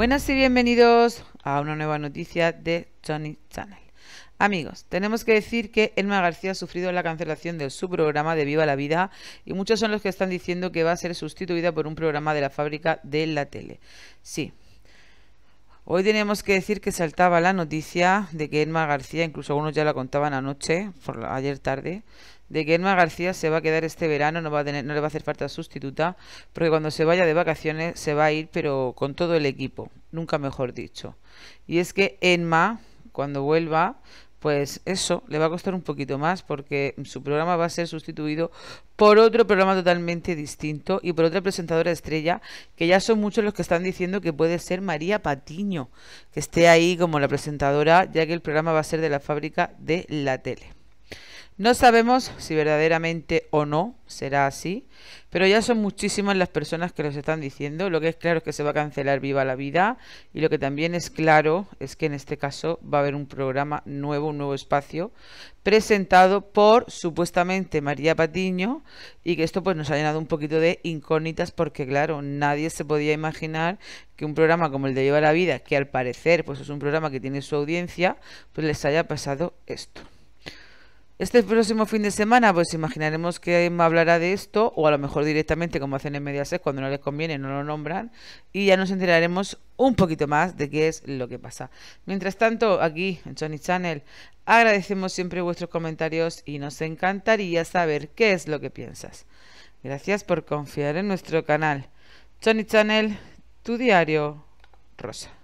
Buenas y bienvenidos a una nueva noticia de Tony Channel. Amigos, tenemos que decir que Elma García ha sufrido la cancelación de su programa de Viva la Vida y muchos son los que están diciendo que va a ser sustituida por un programa de la fábrica de la tele. Sí, Hoy tenemos que decir que saltaba la noticia de que Emma García, incluso algunos ya la contaban anoche, por ayer tarde, de que Emma García se va a quedar este verano, no, no le va a hacer falta sustituta, porque cuando se vaya de vacaciones se va a ir, pero con todo el equipo, nunca mejor dicho. Y es que Emma, cuando vuelva, pues eso le va a costar un poquito más porque su programa va a ser sustituido por otro programa totalmente distinto y por otra presentadora estrella, que ya son muchos los que están diciendo que puede ser María Patiño, que esté ahí como la presentadora, ya que el programa va a ser de la fábrica de la tele. No sabemos si verdaderamente o no será así, pero ya son muchísimas las personas que los están diciendo. Lo que es claro es que se va a cancelar Viva la Vida y lo que también es claro es que en este caso va a haber un programa nuevo, un nuevo espacio, presentado por supuestamente María Patiño y que esto pues nos ha llenado un poquito de incógnitas porque claro, nadie se podía imaginar que un programa como el de Viva la Vida, que al parecer pues es un programa que tiene su audiencia, pues les haya pasado esto. Este próximo fin de semana, pues imaginaremos que me hablará de esto, o a lo mejor directamente, como hacen en Mediaset, cuando no les conviene, no lo nombran, y ya nos enteraremos un poquito más de qué es lo que pasa. Mientras tanto, aquí en Sony Channel, agradecemos siempre vuestros comentarios y nos encantaría saber qué es lo que piensas. Gracias por confiar en nuestro canal. sonny Channel, tu diario rosa.